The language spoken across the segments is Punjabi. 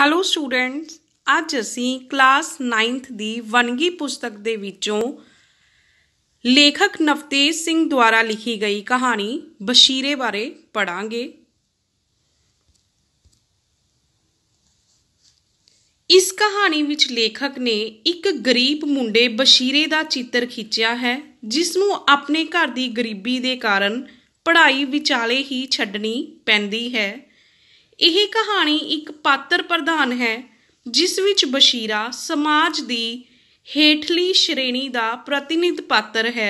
ਹੈਲੋ ਸਟੂਡੈਂਟਸ ਅੱਜ ਅਸੀਂ ਕਲਾਸ 9th ਦੀ ਵਨਗੀ ਪੁਸਤਕ ਦੇ ਵਿੱਚੋਂ ਲੇਖਕ ਨਵਤੇਜ ਸਿੰਘ ਦੁਆਰਾ ਲਿਖੀ ਗਈ ਕਹਾਣੀ ਬਸ਼ੀਰੇ ਬਾਰੇ ਪੜਾਂਗੇ ਇਸ ਕਹਾਣੀ ਵਿੱਚ ਲੇਖਕ ਨੇ ਇੱਕ ਗਰੀਬ ਮੁੰਡੇ ਬਸ਼ੀਰੇ ਦਾ ਚਿੱਤਰ ਖਿੱਚਿਆ ਹੈ ਜਿਸ ਨੂੰ ਆਪਣੇ ਘਰ ਦੀ ਗਰੀਬੀ ਦੇ ਕਾਰਨ ਪੜ੍ਹਾਈ ਵਿਚਾਲੇ ਹੀ ਛੱਡਣੀ ਪੈਂਦੀ ਹੈ ਇਹ ਕਹਾਣੀ ਇੱਕ ਪਾਤਰ ਪ੍ਰਧਾਨ ਹੈ ਜਿਸ ਵਿੱਚ ਬਸ਼ੀਰਾ ਸਮਾਜ ਦੀ ਹੇਠਲੀ ਸ਼੍ਰੇਣੀ ਦਾ ਪ੍ਰਤੀਨਿਧ ਪਾਤਰ ਹੈ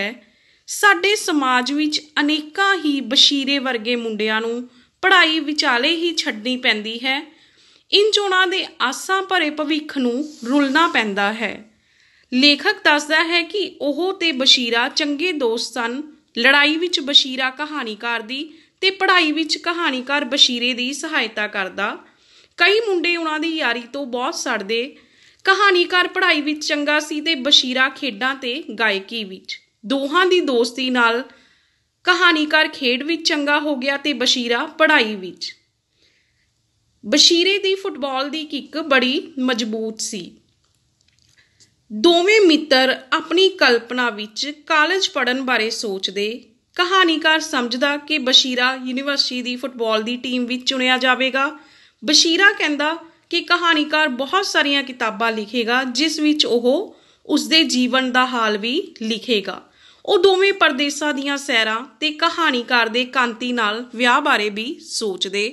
ਸਾਡੇ ਸਮਾਜ ਵਿੱਚ ਅਨੇਕਾਂ ਹੀ ਬਸ਼ੀਰੇ ਵਰਗੇ ਮੁੰਡਿਆਂ ਨੂੰ ਪੜ੍ਹਾਈ ਵਿਚਾਲੇ ਹੀ ਛੱਡਣੀ ਪੈਂਦੀ ਹੈ ਇੰਜ ਉਹਨਾਂ ਦੇ ਆਸਾਂ ਭਰੇ ਭਵਿੱਖ ਨੂੰ ਰੁਲਣਾ ਪੈਂਦਾ ਹੈ ਲੇਖਕ ਦੱਸਦਾ ਹੈ ਕਿ ਉਹ ਤੇ ਬਸ਼ੀਰਾ ਚੰਗੇ ਦੋਸਤ ਸਨ ਲੜਾਈ ਵਿੱਚ ਬਸ਼ੀਰਾ ਕਹਾਣੀਕਾਰ ਦੀ ਤੇ ਪੜ੍ਹਾਈ ਵਿੱਚ ਕਹਾਣੀਕਾਰ ਬਸ਼ੀਰੇ ਦੀ ਸਹਾਇਤਾ ਕਰਦਾ ਕਈ ਮੁੰਡੇ ਉਹਨਾਂ ਦੀ ਯਾਰੀ ਤੋਂ ਬਹੁਤ ਸੜਦੇ ਕਹਾਣੀਕਾਰ ਪੜ੍ਹਾਈ ਵਿੱਚ ਚੰਗਾ ਸੀ ਤੇ ਬਸ਼ੀਰਾ ਖੇਡਾਂ ਤੇ ਗਾਇਕੀ ਵਿੱਚ ਦੋਹਾਂ ਦੀ ਦੋਸਤੀ ਨਾਲ ਕਹਾਣੀਕਾਰ ਖੇਡ ਵਿੱਚ ਚੰਗਾ ਹੋ ਗਿਆ ਤੇ ਬਸ਼ੀਰਾ ਪੜ੍ਹਾਈ ਵਿੱਚ ਬਸ਼ੀਰੇ ਦੀ ਫੁੱਟਬਾਲ ਦੀ ਕਿੱਕ ਬੜੀ ਮਜ਼ਬੂਤ ਸੀ ਦੋਵੇਂ ਮਿੱਤਰ ਆਪਣੀ ਕਲਪਨਾ ਵਿੱਚ ਕਾਲਜ ਪੜਨ ਬਾਰੇ ਸੋਚਦੇ ਕਹਾਣੀਕਾਰ ਸਮਝਦਾ ਕਿ ਬਸ਼ੀਰਾ ਯੂਨੀਵਰਸਿਟੀ ਦੀ ਫੁੱਟਬਾਲ ਦੀ ਟੀਮ ਵਿੱਚ ਚੁਣਿਆ ਜਾਵੇਗਾ ਬਸ਼ੀਰਾ ਕਹਿੰਦਾ ਕਿ ਕਹਾਣੀਕਾਰ ਬਹੁਤ ਸਾਰੀਆਂ ਕਿਤਾਬਾਂ ਲਿਖੇਗਾ ਜਿਸ ਵਿੱਚ ਉਹ ਉਸਦੇ ਜੀਵਨ ਦਾ ਹਾਲ ਵੀ ਲਿਖੇਗਾ ਉਹ ਦੋਵੇਂ ਪਰਦੇਸਾਂ ਦੀਆਂ ਸੈਰਾਂ ਤੇ ਕਹਾਣੀਕਾਰ ਦੇ ਕਾਂਤੀ ਨਾਲ ਵਿਆਹ ਬਾਰੇ ਵੀ ਸੋਚਦੇ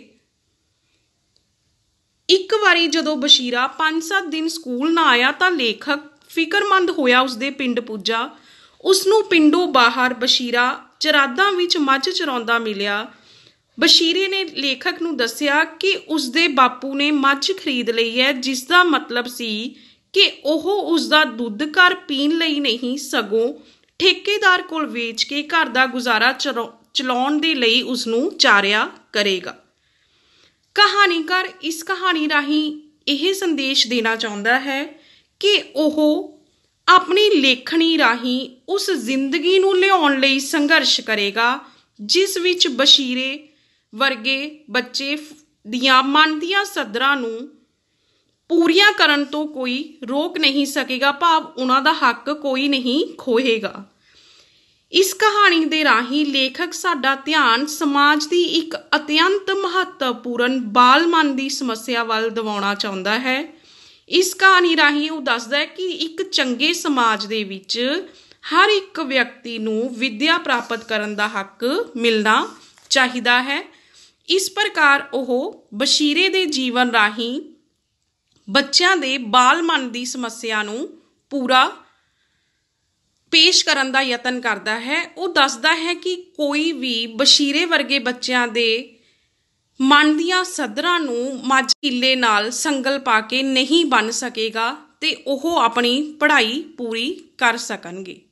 ਇੱਕ ਵਾਰੀ ਜਦੋਂ ਬਸ਼ੀਰਾ 5-7 ਦਿਨ ਸਕੂਲ ਨਾ ਆਇਆ ਤਾਂ ਲੇਖਕ ਫਿਕਰਮੰਦ ਹੋਇਆ ਉਸਦੇ ਪਿੰਡ ਪੁੱਜਾ ਉਸ ਨੂੰ ਪਿੰਡੋਂ ਬਾਹਰ ਬਸ਼ੀਰਾ ਚਰਾਦਾਂ ਵਿੱਚ ਮੱਝ ਚਰਾਉਂਦਾ ਮਿਲਿਆ ਬਸ਼ੀਰੇ ਨੇ ਲੇਖਕ ਨੂੰ ਦੱਸਿਆ ਕਿ ਉਸ ਦੇ ਬਾਪੂ ਨੇ ਮੱਝ ਖਰੀਦ ਲਈ ਹੈ ਜਿਸ ਦਾ ਮਤਲਬ ਸੀ ਕਿ ਉਹ ਉਸ ਦਾ ਦੁੱਧ ਘਰ ਪੀਣ ਲਈ ਨਹੀਂ ਸਗੋਂ ਠੇਕੇਦਾਰ ਕੋਲ ਵੇਚ ਕੇ ਘਰ ਦਾ ਗੁਜ਼ਾਰਾ ਚਲਾਉਣ ਦੇ ਲਈ ਉਸ ਨੂੰ ਚਾਰਿਆ ਕਰੇਗਾ ਕਹਾਣੀਕਾਰ ਇਸ ਕਹਾਣੀ ਰਾਹੀਂ ਇਹ ਸੰਦੇਸ਼ ਦੇਣਾ ਚਾਹੁੰਦਾ ਹੈ ਕਿ ਉਹ ਆਪਣੀ ਲੇਖਣੀ ਰਾਹੀਂ ਉਸ ਜ਼ਿੰਦਗੀ ਨੂੰ ਲਿਆਉਣ ਲਈ ਸੰਘਰਸ਼ ਕਰੇਗਾ ਜਿਸ ਵਿੱਚ ਬਸ਼ੀਰੇ ਵਰਗੇ ਬੱਚੇ ਦੀਆਂ ਮਨ ਦੀਆਂ ਸਦਰਾਂ ਨੂੰ ਪੂਰੀਆਂ ਕਰਨ ਤੋਂ ਕੋਈ ਰੋਕ ਨਹੀਂ ਸਕੇਗਾ ਭਾਵ ਉਹਨਾਂ ਦਾ ਹੱਕ ਕੋਈ ਨਹੀਂ ਖੋਹੇਗਾ ਇਸ ਕਹਾਣੀ ਦੇ ਰਾਹੀਂ ਲੇਖਕ ਸਾਡਾ ਧਿਆਨ ਸਮਾਜ ਦੀ ਇੱਕ ਅਤਿਅੰਤ ਮਹੱਤਵਪੂਰਨ ਬਾਲ ਮਨ ਦੀ ਸਮੱਸਿਆ ਵੱਲ ਦਿਵਾਉਣਾ ਚਾਹੁੰਦਾ ਹੈ ਇਸ ਕਹਾਣੀ ਰਾਹੀਂ ਉਹ ਦੱਸਦਾ ਹੈ ਕਿ ਇੱਕ ਚੰਗੇ ਸਮਾਜ ਦੇ ਵਿੱਚ ਹਰ ਇੱਕ ਵਿਅਕਤੀ ਨੂੰ ਵਿਦਿਆ ਪ੍ਰਾਪਤ ਕਰਨ ਦਾ ਹੱਕ ਮਿਲਣਾ ਚਾਹੀਦਾ ਹੈ ਇਸ ਪ੍ਰਕਾਰ ਉਹ ਬਸ਼ੀਰੇ ਦੇ ਜੀਵਨ ਰਾਹੀਂ ਬੱਚਿਆਂ ਦੇ ਬਾਲ ਮਨ ਦੀ ਸਮੱਸਿਆ ਨੂੰ ਪੂਰਾ ਪੇਸ਼ ਕਰਨ ਦਾ ਯਤਨ ਕਰਦਾ ਹੈ ਉਹ ਦੱਸਦਾ ਹੈ ਕਿ ਕੋਈ ਵੀ ਬਸ਼ੀਰੇ ਵਰਗੇ ਬੱਚਿਆਂ ਦੇ ਮਨ ਦੀਆਂ ਸਦਰਾਂ ਨੂੰ ਮੱਝ ਕਿੱਲੇ ਨਾਲ ਸੰਗਲ ਪਾ ਕੇ ਨਹੀਂ ਬਣ ਸਕੇਗਾ ਤੇ ਉਹ ਆਪਣੀ ਪੜ੍ਹਾਈ ਪੂਰੀ ਕਰ ਸਕਣਗੇ